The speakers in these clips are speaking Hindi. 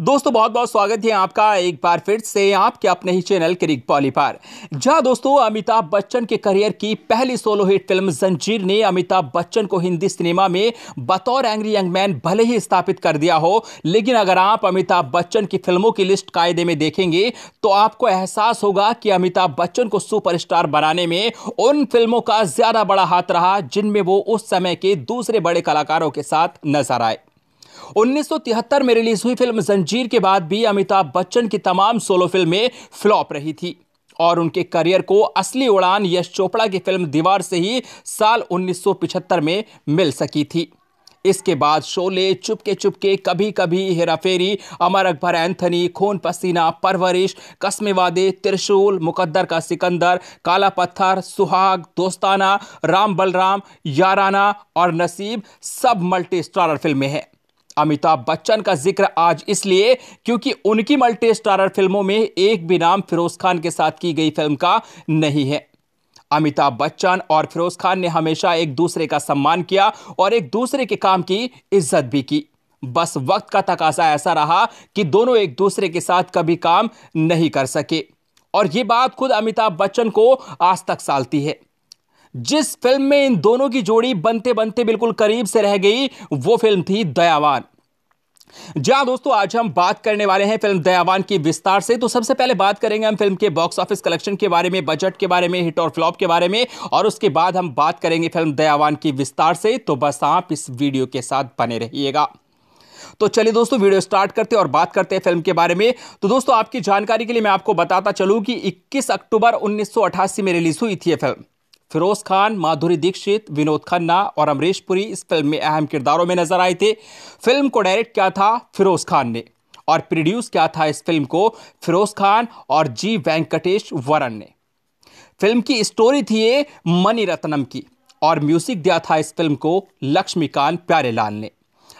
दोस्तों बहुत बहुत स्वागत है आपका एक बार फिर से आपके अपने ही चैनल क्रिक पॉली पर जहाँ दोस्तों अमिताभ बच्चन के करियर की पहली सोलो हिट फिल्म जंजीर ने अमिताभ बच्चन को हिंदी सिनेमा में बतौर एंग्री यंग मैन भले ही स्थापित कर दिया हो लेकिन अगर आप अमिताभ बच्चन की फिल्मों की लिस्ट कायदे में देखेंगे तो आपको एहसास होगा कि अमिताभ बच्चन को सुपर बनाने में उन फिल्मों का ज्यादा बड़ा हाथ रहा जिनमें वो उस समय के दूसरे बड़े कलाकारों के साथ नजर आए 1973 में रिलीज हुई फिल्म जंजीर के बाद भी अमिताभ बच्चन की तमाम सोलो फिल्में फ्लॉप रही थी और उनके करियर को असली उड़ान यश चोपड़ा की फिल्म दीवार से ही साल 1975 में मिल सकी थी इसके बाद शोले चुपके चुपके कभी कभी हेराफेरी अमर अकबर एंथनी खून पसीना परवरिश कस्मे वादे त्रिशूल मुकद्दर का सिकंदर काला पत्थर सुहाग दोस्ताना राम बलराम याराना और नसीब सब मल्टी स्टारर फिल्में हैं अमिताभ बच्चन का जिक्र आज इसलिए क्योंकि उनकी मल्टी स्टारर फिल्मों में एक भी नाम फिरोज खान के साथ की गई फिल्म का नहीं है अमिताभ बच्चन और फिरोज खान ने हमेशा एक दूसरे का सम्मान किया और एक दूसरे के काम की इज्जत भी की बस वक्त का तकाजा ऐसा रहा कि दोनों एक दूसरे के साथ कभी काम नहीं कर सके और ये बात खुद अमिताभ बच्चन को आज तक सालती है जिस फिल्म में इन दोनों की जोड़ी बनते बनते बिल्कुल करीब से रह गई वो फिल्म थी दयावान जहां दोस्तों आज हम बात करने वाले हैं फिल्म दयावान की विस्तार से तो सबसे पहले बात करेंगे हम फिल्म के बॉक्स ऑफिस कलेक्शन के बारे में बजट के बारे में हिट और फ्लॉप के बारे में और उसके बाद हम बात करेंगे फिल्म दयावान की विस्तार से तो बस आप इस वीडियो के साथ बने रहिएगा तो चलिए दोस्तों वीडियो स्टार्ट करते हैं और बात करते हैं फिल्म के बारे में तो दोस्तों आपकी जानकारी के लिए मैं आपको बताता चलूँ कि इक्कीस अक्टूबर उन्नीस में रिलीज हुई थी फिल्म फिरोज खान माधुरी दीक्षित विनोद खन्ना और अमरीश पुरी इस फिल्म में अहम किरदारों में नजर आए थे फिल्म को डायरेक्ट किया था फिरोज खान ने और प्रोड्यूस किया था इस फिल्म को फिरोज खान और जी वेंकटेश वरन ने फिल्म की स्टोरी थी ये मनी रत्नम की और म्यूजिक दिया था इस फिल्म को लक्ष्मीकांत प्यारेलाल ने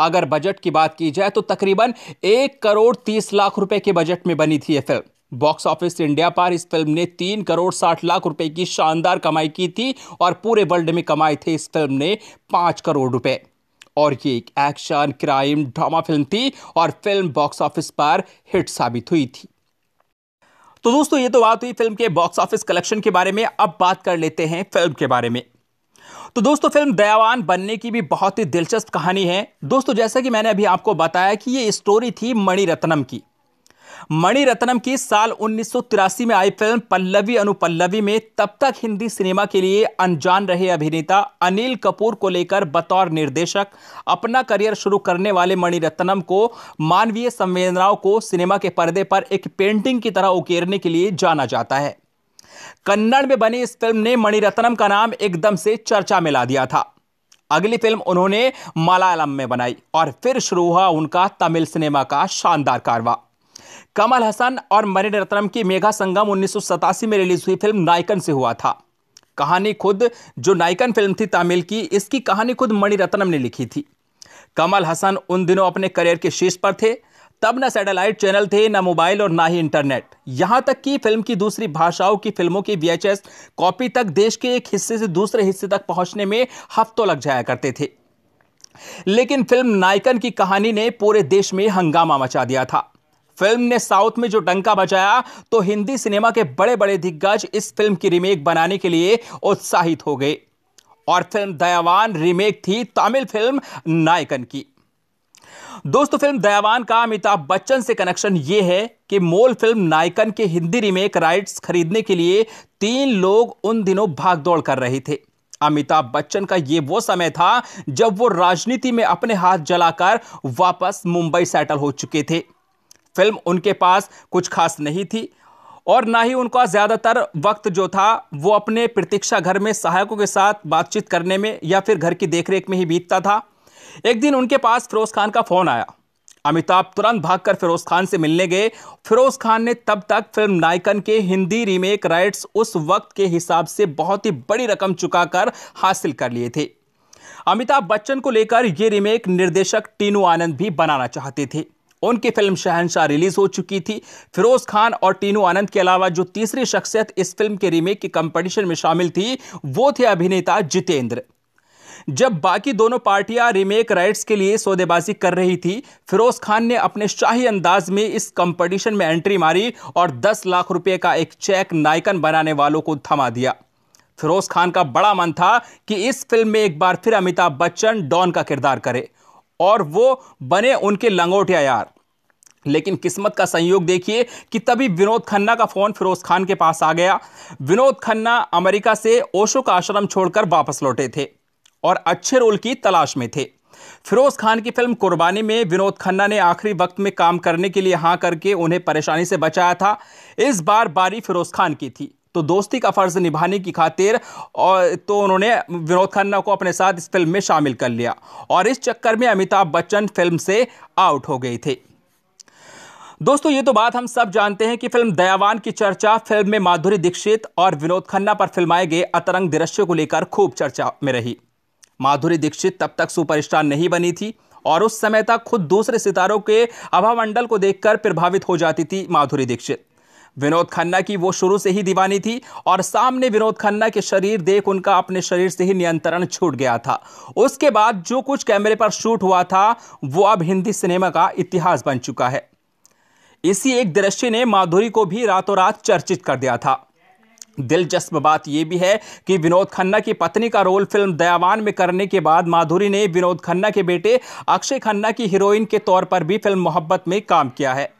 अगर बजट की बात की जाए तो तकरीबन एक करोड़ तीस लाख रुपए के बजट में बनी थी यह फिल्म बॉक्स ऑफिस इंडिया पर इस फिल्म ने तीन करोड़ साठ लाख रुपए की शानदार कमाई की थी और पूरे वर्ल्ड में कमाए थे इस फिल्म ने पाँच करोड़ रुपए और ये एक एक्शन क्राइम ड्रामा फिल्म थी और फिल्म बॉक्स ऑफिस पर हिट साबित हुई थी तो दोस्तों ये तो बात हुई फिल्म के बॉक्स ऑफिस कलेक्शन के बारे में अब बात कर लेते हैं फिल्म के बारे में तो दोस्तों फिल्म दयावान बनने की भी बहुत ही दिलचस्प कहानी है दोस्तों जैसा कि मैंने अभी आपको बताया कि ये स्टोरी थी मणिरत्नम की मणिरत्नम की साल उन्नीस में आई फिल्म पल्लवी अनुपल्लवी में तब तक हिंदी सिनेमा के लिए अनजान रहे अभिनेता अनिल कपूर को लेकर बतौर निर्देशक अपना करियर शुरू करने वाले मणिरत्नम को मानवीय संवेदनाओं को सिनेमा के पर्दे पर एक पेंटिंग की तरह उकेरने के लिए जाना जाता है कन्नड़ में बनी इस फिल्म ने मणिरत्नम का नाम एकदम से चर्चा में ला दिया था अगली फिल्म उन्होंने मलयालम में बनाई और फिर शुरू हुआ उनका तमिल सिनेमा का शानदार कारवा कमल हसन और मणि रत्नम की मेघा संगम उन्नीस में रिलीज हुई फिल्म नायकन से हुआ था कहानी खुद जो नायकन फिल्म थी तमिल की इसकी कहानी खुद मणिरत्नम ने लिखी थी कमल हसन उन दिनों अपने करियर के शीर्ष पर थे तब ना सैटेलाइट चैनल थे ना मोबाइल और ना ही इंटरनेट यहां तक कि फिल्म की दूसरी भाषाओं की फिल्मों की वी कॉपी तक देश के एक हिस्से से दूसरे हिस्से तक पहुंचने में हफ्तों लग जाया करते थे लेकिन फिल्म नायकन की कहानी ने पूरे देश में हंगामा मचा दिया था फिल्म ने साउथ में जो डंका बजाया तो हिंदी सिनेमा के बड़े बड़े दिग्गज इस फिल्म की रीमेक बनाने के लिए उत्साहित हो गए और फिल्म दयावान रीमेक थी तमिल फिल्म नायकन की दोस्तों फिल्म दयावान का अमिताभ बच्चन से कनेक्शन ये है कि मोल फिल्म नायकन के हिंदी रीमेक राइट्स खरीदने के लिए तीन लोग उन दिनों भागदौड़ कर रहे थे अमिताभ बच्चन का ये वो समय था जब वो राजनीति में अपने हाथ जलाकर वापस मुंबई सेटल हो चुके थे फिल्म उनके पास कुछ खास नहीं थी और ना ही उनका ज़्यादातर वक्त जो था वो अपने प्रतीक्षा घर में सहायकों के साथ बातचीत करने में या फिर घर की देखरेख में ही बीतता था एक दिन उनके पास फिरोज़ खान का फ़ोन आया अमिताभ तुरंत भागकर फिरोज खान से मिलने गए फिरोज खान ने तब तक फिल्म नायकन के हिंदी रीमेक राइट्स उस वक्त के हिसाब से बहुत ही बड़ी रकम चुकाकर हासिल कर लिए थे अमिताभ बच्चन को लेकर ये रीमेक निर्देशक टीनू आनंद भी बनाना चाहते थे उनकी फिल्म शहनशाह रिलीज हो चुकी थी फिरोज खान और टीनू आनंद के अलावा जो तीसरी शख्सियत इस फिल्म के रीमेक की कंपटीशन में शामिल थी वो थे अभिनेता जितेंद्र जब बाकी दोनों पार्टियां रीमेक राइट्स के लिए सौदेबाजी कर रही थी फिरोज खान ने अपने शाही अंदाज में इस कंपटीशन में एंट्री मारी और 10 लाख रुपए का एक चेक नायकन बनाने वालों को थमा दिया फिरोज खान का बड़ा मन था कि इस फिल्म में एक बार फिर अमिताभ बच्चन डॉन का किरदार करे और वो बने उनके लंगोटिया यार लेकिन किस्मत का संयोग देखिए कि तभी विनोद खन्ना का फ़ोन फिरोज खान के पास आ गया विनोद खन्ना अमेरिका से ओशो का आश्रम छोड़कर वापस लौटे थे और अच्छे रोल की तलाश में थे फिरोज खान की फिल्म कुर्बानी में विनोद खन्ना ने आखिरी वक्त में काम करने के लिए हाँ करके उन्हें परेशानी से बचाया था इस बार बारी फिरोज खान की थी तो दोस्ती का फ़र्ज़ निभाने की खातिर और तो उन्होंने विनोद खन्ना को अपने साथ इस फिल्म में शामिल कर लिया और इस चक्कर में अमिताभ बच्चन फिल्म से आउट हो गए थे दोस्तों ये तो बात हम सब जानते हैं कि फिल्म दयावान की चर्चा फिल्म में माधुरी दीक्षित और विनोद खन्ना पर फिल्माए गए अतरंग दृश्य को लेकर खूब चर्चा में रही माधुरी दीक्षित तब तक सुपरस्टार नहीं बनी थी और उस समय तक खुद दूसरे सितारों के अभामंडल को देखकर प्रभावित हो जाती थी माधुरी दीक्षित विनोद खन्ना की वो शुरू से ही दीवानी थी और सामने विनोद खन्ना के शरीर देख उनका अपने शरीर से ही नियंत्रण छूट गया था उसके बाद जो कुछ कैमरे पर शूट हुआ था वो अब हिंदी सिनेमा का इतिहास बन चुका है इसी एक दृश्य ने माधुरी को भी रातों रात चर्चित कर दिया था दिलचस्प बात यह भी है कि विनोद खन्ना की पत्नी का रोल फिल्म दयावान में करने के बाद माधुरी ने विनोद खन्ना के बेटे अक्षय खन्ना की हीरोइन के तौर पर भी फिल्म मोहब्बत में काम किया है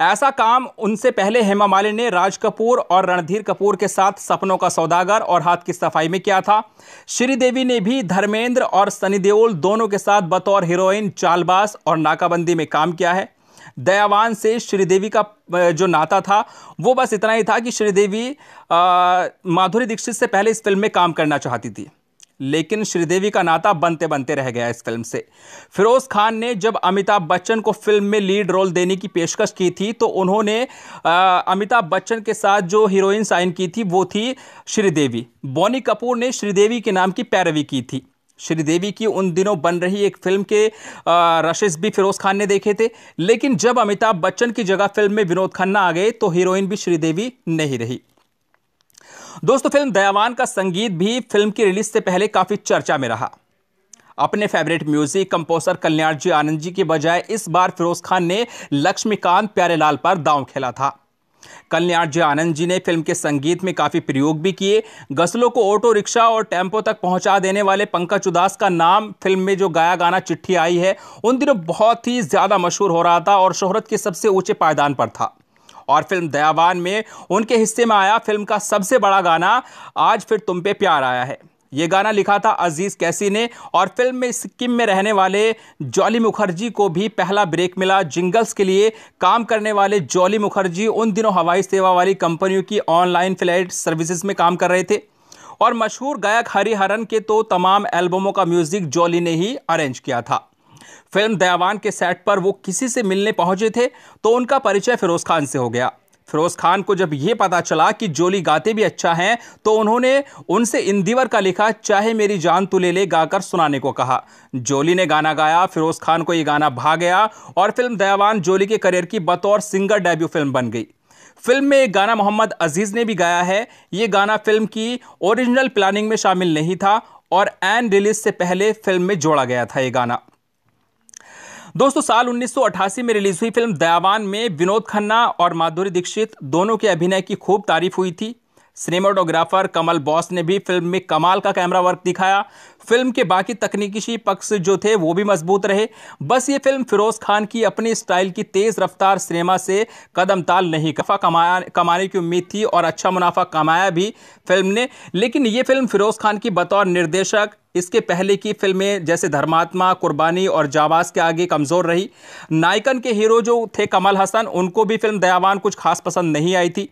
ऐसा काम उनसे पहले हेमा मालिनी ने राज कपूर और रणधीर कपूर के साथ सपनों का सौदागर और हाथ की सफाई में किया था श्रीदेवी ने भी धर्मेंद्र और सनी देओल दोनों के साथ बतौर हीरोइन चालबास और नाकाबंदी में काम किया है दयावान से श्रीदेवी का जो नाता था वो बस इतना ही था कि श्रीदेवी माधुरी दीक्षित से पहले इस फिल्म में काम करना चाहती थी लेकिन श्रीदेवी का नाता बनते बनते रह गया इस फिल्म से फिरोज खान ने जब अमिताभ बच्चन को फिल्म में लीड रोल देने की पेशकश की थी तो उन्होंने अमिताभ बच्चन के साथ जो हीरोइन साइन की थी वो थी श्रीदेवी बोनी कपूर ने श्रीदेवी के नाम की पैरवी की थी श्रीदेवी की उन दिनों बन रही एक फिल्म के रशेस भी फिरोज खान ने देखे थे लेकिन जब अमिताभ बच्चन की जगह फिल्म में विनोद खन्ना आ गए तो हीरोइन भी श्रीदेवी नहीं रही दोस्तों फिल्म दयावान का संगीत भी फिल्म की रिलीज से पहले काफ़ी चर्चा में रहा अपने favourite music composer Kalyan ji Anand ji के बजाय इस बार फिरोज खान ने लक्ष्मीकांत प्यारेलाल पर दांव खेला था कल्याण जी आनंद जी ने फिल्म के संगीत में काफ़ी प्रयोग भी किए गसलों को ऑटो रिक्शा और टेम्पो तक पहुंचा देने वाले पंकज उदास का नाम फिल्म में जो गाया गाना चिट्ठी आई है उन दिनों बहुत ही ज़्यादा मशहूर हो रहा था और शोहरत के सबसे ऊंचे पायदान पर था और फिल्म दयावान में उनके हिस्से में आया फिल्म का सबसे बड़ा गाना आज फिर तुम पे प्यार आया है ये गाना लिखा था अजीज़ कैसी ने और फिल्म में सिक्किम में रहने वाले जॉली मुखर्जी को भी पहला ब्रेक मिला जिंगल्स के लिए काम करने वाले जॉली मुखर्जी उन दिनों हवाई सेवा वाली कंपनियों की ऑनलाइन फ्लाइट सर्विसेज में काम कर रहे थे और मशहूर गायक हरिहरन के तो तमाम एल्बमों का म्यूज़िक जॉली ने ही अरेंज किया था फिल्म दयावान के सेट पर वो किसी से मिलने पहुंचे थे तो उनका परिचय फिरोज खान से हो गया फिरोज खान को जब ये पता चला कि जोली गाते भी अच्छा हैं तो उन्होंने उनसे इंदिवर का लिखा चाहे मेरी जान तू ले ले गाकर सुनाने को कहा जोली ने गाना गाया फिरोज खान को ये गाना भा गया और फिल्म दयावान जोली के करियर की बतौर सिंगर डेब्यू फिल्म बन गई फिल्म में एक गाना मोहम्मद अजीज़ ने भी गाया है ये गाना फिल्म की ओरिजिनल प्लानिंग में शामिल नहीं था और एन रिलीज से पहले फिल्म में जोड़ा गया था ये गाना दोस्तों साल 1988 में रिलीज हुई फिल्म दयावान में विनोद खन्ना और माधुरी दीक्षित दोनों के अभिनय की खूब तारीफ हुई थी सिनेमाटोग्राफर कमल बॉस ने भी फिल्म में कमाल का कैमरा वर्क दिखाया फिल्म के बाकी तकनीकी पक्ष जो थे वो भी मजबूत रहे बस ये फिल्म फिरोज खान की अपनी स्टाइल की तेज रफ्तार सिनेमा से कदम ताल नहीं कफा कमाया कमाने की उम्मीद थी और अच्छा मुनाफा कमाया भी फिल्म ने लेकिन ये फिल्म फिरोज खान की बतौर निर्देशक इसके पहले की फिल्में जैसे धर्मात्मा कुर्बानी और जावास के आगे कमज़ोर रही नायकन के हीरो जो थे कमल हसन उनको भी फिल्म दयावान कुछ खास पसंद नहीं आई थी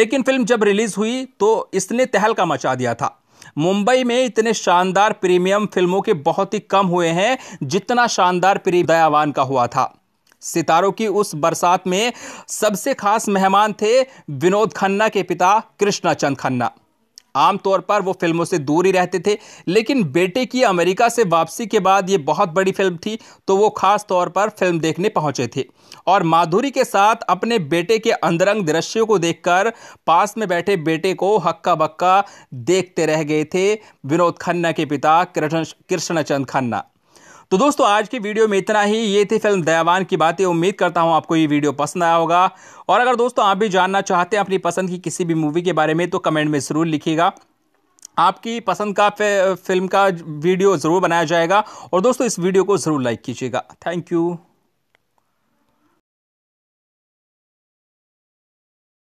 लेकिन फिल्म जब रिलीज़ हुई तो इसने तहलका मचा दिया था मुंबई में इतने शानदार प्रीमियम फिल्मों के बहुत ही कम हुए हैं जितना शानदार प्री दयावान का हुआ था सितारों की उस बरसात में सबसे खास मेहमान थे विनोद खन्ना के पिता कृष्णाचंद खन्ना आमतौर पर वो फिल्मों से दूर ही रहते थे लेकिन बेटे की अमेरिका से वापसी के बाद ये बहुत बड़ी फिल्म थी तो वो ख़ास तौर पर फिल्म देखने पहुंचे थे और माधुरी के साथ अपने बेटे के अंदरंग दृश्यों को देखकर पास में बैठे बेटे को हक्का बक्का देखते रह गए थे विनोद खन्ना के पिता कृष्ण कृष्णचंद खन्ना तो दोस्तों आज की वीडियो में इतना ही ये थी फिल्म दयावान की बातें उम्मीद करता हूँ आपको ये वीडियो पसंद आया होगा और अगर दोस्तों आप भी जानना चाहते हैं अपनी पसंद की किसी भी मूवी के बारे में तो कमेंट में ज़रूर लिखिएगा आपकी पसंद का फिल्म का वीडियो ज़रूर बनाया जाएगा और दोस्तों इस वीडियो को ज़रूर लाइक कीजिएगा थैंक यू